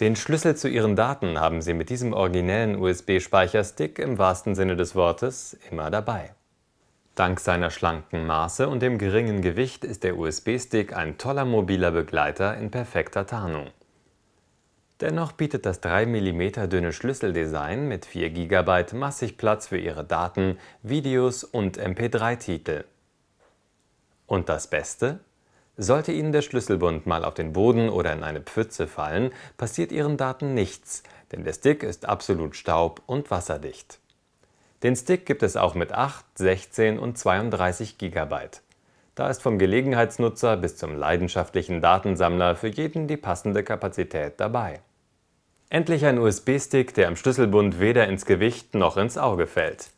Den Schlüssel zu Ihren Daten haben Sie mit diesem originellen USB-Speicherstick im wahrsten Sinne des Wortes immer dabei. Dank seiner schlanken Maße und dem geringen Gewicht ist der USB-Stick ein toller mobiler Begleiter in perfekter Tarnung. Dennoch bietet das 3 mm dünne Schlüsseldesign mit 4 GB massig Platz für Ihre Daten, Videos und MP3-Titel. Und das Beste? Sollte Ihnen der Schlüsselbund mal auf den Boden oder in eine Pfütze fallen, passiert Ihren Daten nichts, denn der Stick ist absolut staub- und wasserdicht. Den Stick gibt es auch mit 8, 16 und 32 GB. Da ist vom Gelegenheitsnutzer bis zum leidenschaftlichen Datensammler für jeden die passende Kapazität dabei. Endlich ein USB-Stick, der am Schlüsselbund weder ins Gewicht noch ins Auge fällt.